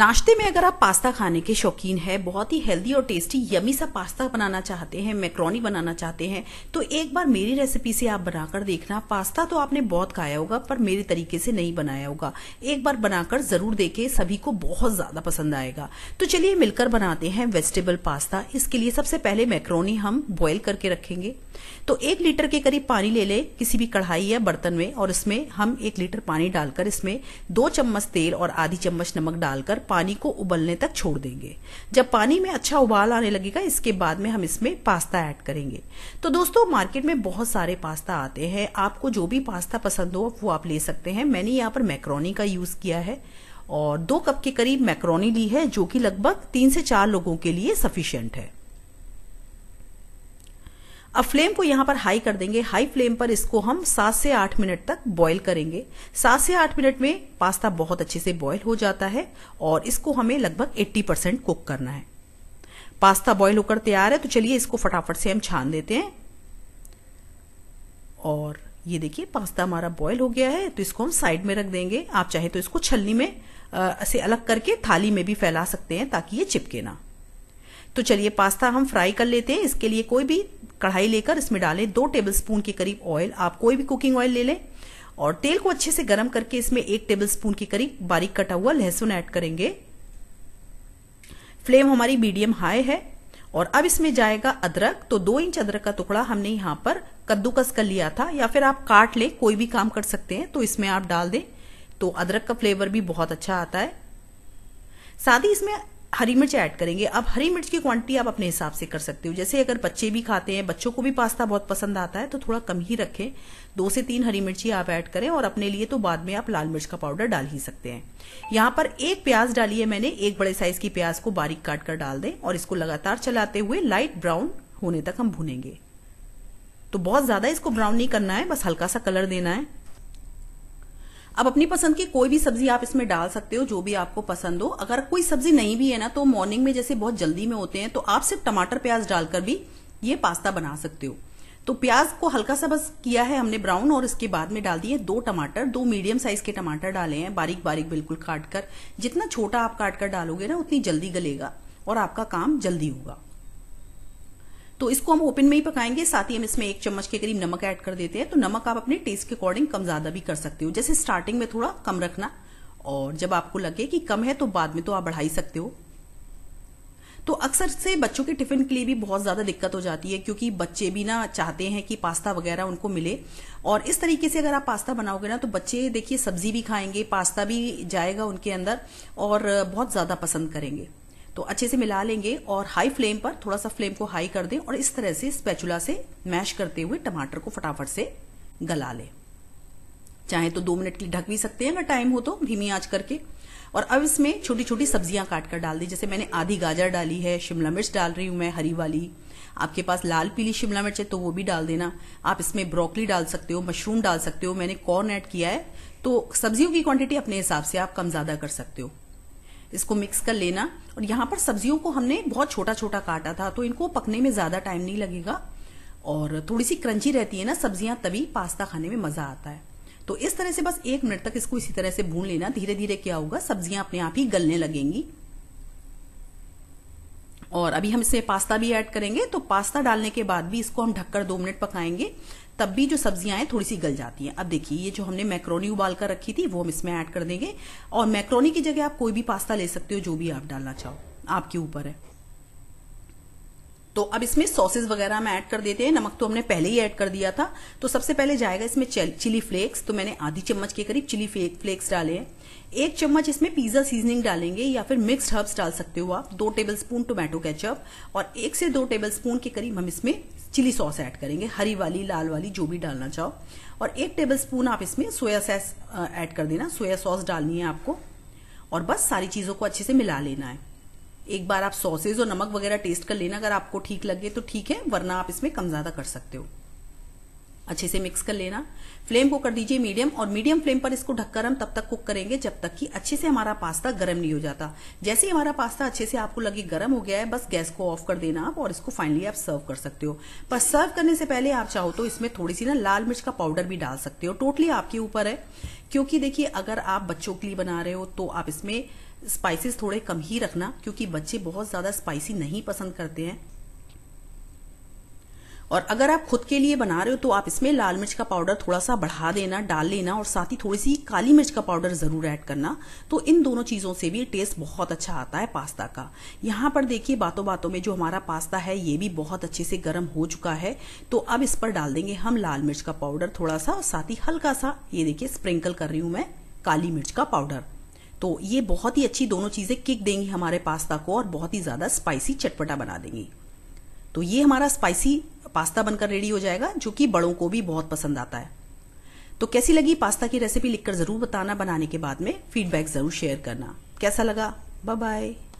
नाश्ते में अगर आप पास्ता खाने के शौकीन है बहुत ही हेल्दी और टेस्टी यमी सा पास्ता बनाना चाहते हैं मैक्रोनी बनाना चाहते हैं तो एक बार मेरी रेसिपी से आप बनाकर देखना पास्ता तो आपने बहुत खाया होगा पर मेरे तरीके से नहीं बनाया होगा एक बार बनाकर जरूर देखे सभी को बहुत ज्यादा पसंद आएगा तो चलिए मिलकर बनाते हैं वेजिटेबल पास्ता इसके लिए सबसे पहले मैक्रोनी हम बॉयल करके रखेंगे तो एक लीटर के करीब पानी ले ले किसी भी कढ़ाई या बर्तन में और इसमें हम एक लीटर पानी डालकर इसमें दो चम्मच तेल और आधी चम्मच नमक डालकर पानी को उबलने तक छोड़ देंगे जब पानी में अच्छा उबाल आने लगेगा इसके बाद में हम इसमें पास्ता ऐड करेंगे तो दोस्तों मार्केट में बहुत सारे पास्ता आते हैं आपको जो भी पास्ता पसंद हो वो आप ले सकते हैं मैंने यहाँ पर मैक्रोनी का यूज किया है और दो कप के करीब मैक्रोनी ली है जो कि लगभग तीन से चार लोगों के लिए सफिशियंट है अब फ्लेम को यहाँ पर हाई कर देंगे हाई फ्लेम पर इसको हम सात से आठ मिनट तक बॉईल करेंगे सात से आठ मिनट में पास्ता बहुत अच्छे से बॉईल हो जाता है और इसको हमें लगभग एट्टी परसेंट कुक करना है पास्ता बॉईल होकर तैयार है तो चलिए इसको फटाफट से हम छान देते हैं और ये देखिए पास्ता हमारा बॉयल हो गया है तो इसको हम साइड में रख देंगे आप चाहे तो इसको छलनी में आ, से अलग करके थाली में भी फैला सकते हैं ताकि ये चिपके ना तो चलिए पास्ता हम फ्राई कर लेते हैं इसके लिए कोई भी कढ़ाई लेकर इसमें डालें दो टेबल स्पून के करीब ऑयल आप कोई भी कुकिंग ऑयल ले लें और तेल को अच्छे से गर्म करके इसमें एक टेबल स्पून के करीब बारीक कटा हुआ लहसुन ऐड करेंगे फ्लेम हमारी मीडियम हाई है और अब इसमें जाएगा अदरक तो दो इंच अदरक का टुकड़ा हमने यहाँ पर कद्दूकस कर लिया था या फिर आप काट ले कोई भी काम कर सकते हैं तो इसमें आप डाल दें तो अदरक का फ्लेवर भी बहुत अच्छा आता है साथ ही इसमें हरी मिर्च ऐड करेंगे अब हरी मिर्च की क्वांटिटी आप अपने हिसाब से कर सकते हो जैसे अगर बच्चे भी खाते हैं बच्चों को भी पास्ता बहुत पसंद आता है तो थोड़ा कम ही रखें दो से तीन हरी मिर्ची आप ऐड करें और अपने लिए तो बाद में आप लाल मिर्च का पाउडर डाल ही सकते हैं यहाँ पर एक प्याज डाली है मैंने एक बड़े साइज की प्याज को बारीक काट कर डाल दें और इसको लगातार चलाते हुए लाइट ब्राउन होने तक हम भूनेंगे तो बहुत ज्यादा इसको ब्राउन नहीं करना है बस हल्का सा कलर देना है अब अपनी पसंद की कोई भी सब्जी आप इसमें डाल सकते हो जो भी आपको पसंद हो अगर कोई सब्जी नहीं भी है ना तो मॉर्निंग में जैसे बहुत जल्दी में होते हैं तो आप सिर्फ टमाटर प्याज डालकर भी ये पास्ता बना सकते हो तो प्याज को हल्का सा बस किया है हमने ब्राउन और इसके बाद में डाल दिए दो टमाटर दो मीडियम साइज के टमाटर डाले हैं बारीक बारीक बिल्कुल काटकर जितना छोटा आप काटकर डालोगे ना उतनी जल्दी गलेगा और आपका काम जल्दी होगा तो इसको हम ओपन में ही पकाएंगे साथ ही हम इसमें एक चम्मच के करीब नमक ऐड कर देते हैं तो नमक आप अपने टेस्ट के अकॉर्डिंग कम ज्यादा भी कर सकते हो जैसे स्टार्टिंग में थोड़ा कम रखना और जब आपको लगे कि कम है तो बाद में तो आप बढ़ा ही सकते हो तो अक्सर से बच्चों के टिफिन के लिए भी बहुत ज्यादा दिक्कत हो जाती है क्योंकि बच्चे भी ना चाहते हैं कि पास्ता वगैरह उनको मिले और इस तरीके से अगर आप पास्ता बनाओगे ना तो बच्चे देखिए सब्जी भी खाएंगे पास्ता भी जाएगा उनके अंदर और बहुत ज्यादा पसंद करेंगे तो अच्छे से मिला लेंगे और हाई फ्लेम पर थोड़ा सा फ्लेम को हाई कर दें और इस तरह से स्पैचुला से मैश करते हुए टमाटर को फटाफट से गला लें चाहे तो दो मिनट के लिए ढक भी सकते हैं अगर टाइम हो तो धीमी आंच करके और अब इसमें छोटी छोटी सब्जियां काट कर डाल दी जैसे मैंने आधी गाजर डाली है शिमला मिर्च डाल रही हूं मैं हरी वाली आपके पास लाल पीली शिमला मिर्च है तो वो भी डाल देना आप इसमें ब्रोकली डाल सकते हो मशरूम डाल सकते हो मैंने कॉर्न ऐड किया है तो सब्जियों की क्वांटिटी अपने हिसाब से आप कम ज्यादा कर सकते हो इसको मिक्स कर लेना और यहाँ पर सब्जियों को हमने बहुत छोटा छोटा काटा था तो इनको पकने में ज्यादा टाइम नहीं लगेगा और थोड़ी सी क्रंची रहती है ना सब्जियां तभी पास्ता खाने में मजा आता है तो इस तरह से बस एक मिनट तक इसको इसी तरह से भून लेना धीरे धीरे क्या होगा सब्जियां अपने आप ही गलने लगेंगी और अभी हम इसमें पास्ता भी ऐड करेंगे तो पास्ता डालने के बाद भी इसको हम ढककर दो मिनट पकाएंगे तब भी जो सब्जियां हैं थोड़ी सी गल जाती हैं अब देखिए ये जो हमने मैक्रोनी उबाल कर रखी थी वो हम इसमें ऐड कर देंगे और मैक्रोनी की जगह आप कोई भी पास्ता ले सकते हो जो भी आप डालना चाहो आपके ऊपर है तो अब इसमें सॉसेज वगैरह हम ऐड कर देते हैं नमक तो हमने पहले ही ऐड कर दिया था तो सबसे पहले जाएगा इसमें चिली फ्लेक्स तो मैंने आधी चम्मच के करीब चिली फ्लेक्स डाले हैं एक चम्मच इसमें पिज्जा सीजनिंग डालेंगे या फिर मिक्स्ड हर्ब्स डाल सकते हो आप दो टेबल स्पून टोमेटो केचप और एक से दो टेबल स्पून के करीब हम इसमें चिली सॉस ऐड करेंगे हरी वाली लाल वाली जो भी डालना चाहो और एक टेबल स्पून आप इसमें सोया सॉस ऐड कर देना सोया सॉस डालनी है आपको और बस सारी चीजों को अच्छे से मिला लेना है एक बार आप सॉसेज और नमक वगैरह टेस्ट कर लेना अगर आपको ठीक लगे तो ठीक है वरना आप इसमें कम ज्यादा कर सकते हो अच्छे से मिक्स कर लेना फ्लेम को कर दीजिए मीडियम और मीडियम फ्लेम पर इसको ढककर हम तब तक कुक करेंगे जब तक कि अच्छे से हमारा पास्ता गर्म नहीं हो जाता जैसे ही हमारा पास्ता अच्छे से आपको लगे गर्म हो गया है बस गैस को ऑफ कर देना आप और इसको फाइनली आप सर्व कर सकते हो पर सर्व करने से पहले आप चाहो तो इसमें थोड़ी सी ना लाल मिर्च का पाउडर भी डाल सकते हो टोटली आपके ऊपर है क्योंकि देखिए अगर आप बच्चों के लिए बना रहे हो तो आप इसमें स्पाइसेस थोड़े कम ही रखना क्योंकि बच्चे बहुत ज़्यादा स्पाइसी नहीं पसंद करते हैं और अगर आप खुद के लिए बना रहे हो तो आप इसमें लाल मिर्च का पाउडर थोड़ा सा बढ़ा देना डाल लेना और साथ ही थोड़ी सी काली मिर्च का पाउडर जरूर ऐड करना तो इन दोनों चीजों से भी टेस्ट बहुत अच्छा आता है पास्ता का यहाँ पर देखिए बातों बातों में जो हमारा पास्ता है ये भी बहुत अच्छे से गर्म हो चुका है तो अब इस पर डाल देंगे हम लाल मिर्च का पाउडर थोड़ा सा और साथ ही हल्का सा ये देखिए स्प्रिंकल कर रही हूं मैं काली मिर्च का पाउडर तो ये बहुत ही अच्छी दोनों चीजें किक देंगी हमारे पास्ता को और बहुत ही ज्यादा स्पाइसी चटपटा बना देंगी तो ये हमारा स्पाइसी पास्ता बनकर रेडी हो जाएगा जो कि बड़ों को भी बहुत पसंद आता है तो कैसी लगी पास्ता की रेसिपी लिखकर जरूर बताना बनाने के बाद में फीडबैक जरूर शेयर करना कैसा लगा बाय बाय